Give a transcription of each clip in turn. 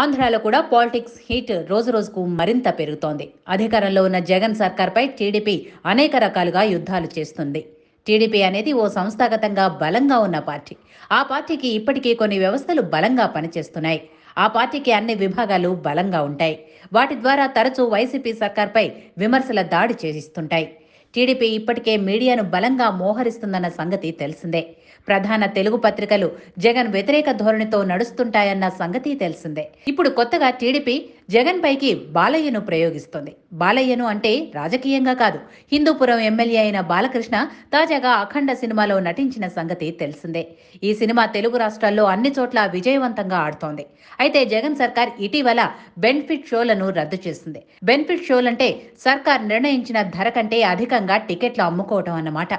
ఆంధ్రాలో కూడా politics heat రోజు రోజుకు మరింత పెరుగుతోంది అధికారంలో ఉన్న జగన్ సర్కార్పై టీడీపీ అనేక రకాలుగా యుద్ధాలు చేస్తుంది టీడీపీ అనేది ఓ సంస్థాగతంగా బలంగా ఉన్న పార్టీ ఆ పార్టీకి ఇప్పటికీ కొన్ని వ్యవస్థలు బలంగా పనిచేస్తున్నాయి ఆ పార్టీకి అన్ని విభాగాలు బలంగా ఉంటాయి వాటి ద్వారా తరచూ వైసీపీ సర్కార్పై విమర్శల దాడి చేస్తుంటాయి టీడీపీ ఇప్పటికే మీడియాను బలంగా మోహరిస్తుందన్న సంగతి తెలిసిందే ప్రధాన తెలుగు పత్రికలు జగన్ వ్యతిరేక ధోరణితో నడుస్తుంటాయన్న సంగతి తెలిసిందే ఇప్పుడు కొత్తగా టీడీపీ జగన్ పైకి బాలయ్యను ప్రయోగిస్తోంది బాలయ్యను అంటే రాజకీయంగా కాదు హిందూపురం ఎమ్మెల్యే అయిన బాలకృష్ణ తాజాగా అఖండ సినిమాలో నటించిన సంగతి తెలిసిందే ఈ సినిమా తెలుగు రాష్ట్రాల్లో అన్ని చోట్ల విజయవంతంగా ఆడుతోంది అయితే జగన్ సర్కార్ ఇటీవల బెనిఫిట్ షోలను రద్దు చేసింది బెనిఫిట్ షోలంటే సర్కార్ నిర్ణయించిన ధర కంటే అధికంగా టికెట్లు అమ్ముకోవటం అన్నమాట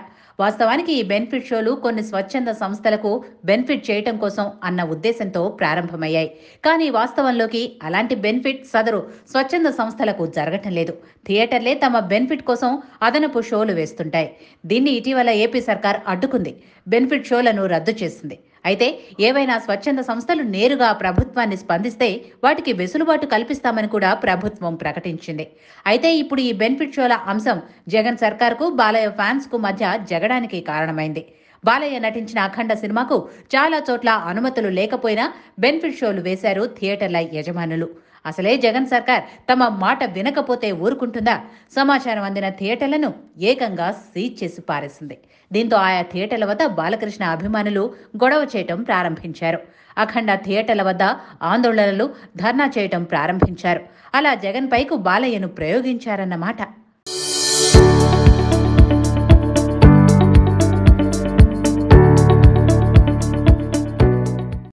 వాస్తవానికి ఈ బెనిఫిట్ షోలు కొన్ని స్వచ్ఛంద సంస్థలకు బెనిఫిట్ చేయటం కోసం అన్న ఉద్దేశంతో ప్రారంభమయ్యాయి కానీ వాస్తవంలోకి అలాంటి బెనిఫిట్ బెనిఫిట్ సదరు స్వచ్ఛంద సంస్థలకు జరగటం లేదు థియేటర్లే తమ బెనిఫిట్ కోసం అదనపు షోలు వేస్తుంటాయి దీన్ని ఇటీవల ఏపీ సర్కార్ అడ్డుకుంది బెనిఫిట్ షోలను రద్దు చేసింది అయితే ఏవైనా స్వచ్ఛంద సంస్థలు నేరుగా ప్రభుత్వాన్ని స్పందిస్తే వాటికి వెసులుబాటు కల్పిస్తామని కూడా ప్రభుత్వం ప్రకటించింది అయితే ఇప్పుడు ఈ బెనిఫిట్ షోల అంశం జగన్ సర్కార్కు బాలయ్య ఫ్యాన్స్కు మధ్య జగడానికి కారణమైంది బాలయ్య నటించిన అఖండ సినిమాకు చాలా చోట్ల అనుమతులు లేకపోయినా బెనిఫిట్ షోలు వేశారు థియేటర్ల యజమానులు అసలే జగన్ సర్కార్ తమ మాట వినకపోతే ఊరుకుంటుందా సమాచారం అందిన థియేటర్లను ఏకంగా సీజ్ చేసి పారేసింది దీంతో ఆయా థియేటర్ల వద్ద బాలకృష్ణ అభిమానులు గొడవ చేయటం ప్రారంభించారు అఖండ థియేటర్ల వద్ద ఆందోళనలు ధర్నా చేయటం ప్రారంభించారు అలా జగన్ పైకు బాలయ్యను ప్రయోగించారన్నమాట